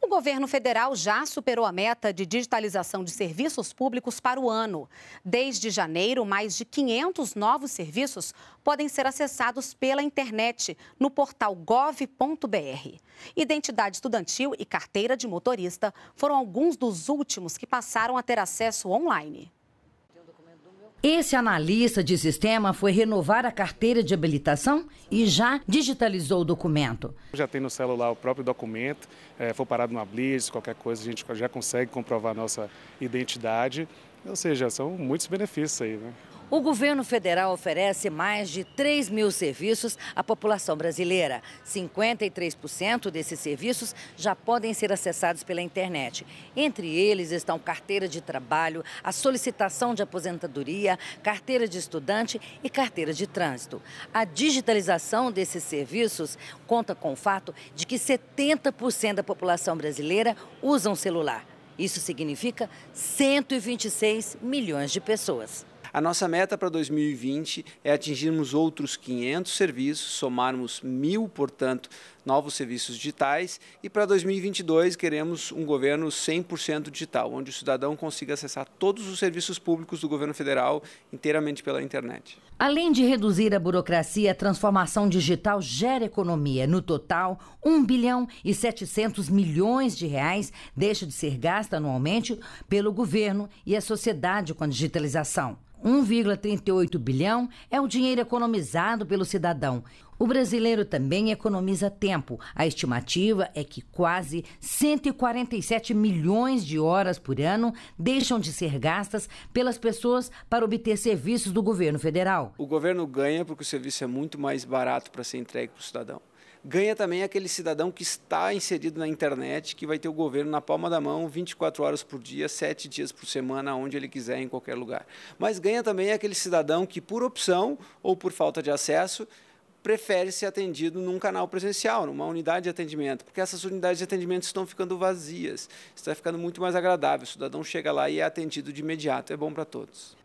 O governo federal já superou a meta de digitalização de serviços públicos para o ano. Desde janeiro, mais de 500 novos serviços podem ser acessados pela internet no portal gov.br. Identidade estudantil e carteira de motorista foram alguns dos últimos que passaram a ter acesso online. Esse analista de sistema foi renovar a carteira de habilitação e já digitalizou o documento. Já tem no celular o próprio documento, é, for parado numa blitz, qualquer coisa, a gente já consegue comprovar a nossa identidade. Ou seja, são muitos benefícios aí, né? O governo federal oferece mais de 3 mil serviços à população brasileira. 53% desses serviços já podem ser acessados pela internet. Entre eles estão carteira de trabalho, a solicitação de aposentadoria, carteira de estudante e carteira de trânsito. A digitalização desses serviços conta com o fato de que 70% da população brasileira usa um celular. Isso significa 126 milhões de pessoas. A nossa meta para 2020 é atingirmos outros 500 serviços, somarmos mil, portanto, novos serviços digitais e para 2022 queremos um governo 100% digital, onde o cidadão consiga acessar todos os serviços públicos do governo federal inteiramente pela internet. Além de reduzir a burocracia, a transformação digital gera economia. No total, 1 bilhão e 700 milhões de reais deixa de ser gasta anualmente pelo governo e a sociedade com a digitalização. 1,38 bilhão é o dinheiro economizado pelo cidadão. O brasileiro também economiza tempo. A estimativa é que quase 147 milhões de horas por ano deixam de ser gastas pelas pessoas para obter serviços do governo federal. O governo ganha porque o serviço é muito mais barato para ser entregue para o cidadão ganha também aquele cidadão que está inserido na internet, que vai ter o governo na palma da mão 24 horas por dia, 7 dias por semana, onde ele quiser, em qualquer lugar. Mas ganha também aquele cidadão que, por opção ou por falta de acesso, prefere ser atendido num canal presencial, numa unidade de atendimento, porque essas unidades de atendimento estão ficando vazias, está ficando muito mais agradável. O cidadão chega lá e é atendido de imediato, é bom para todos.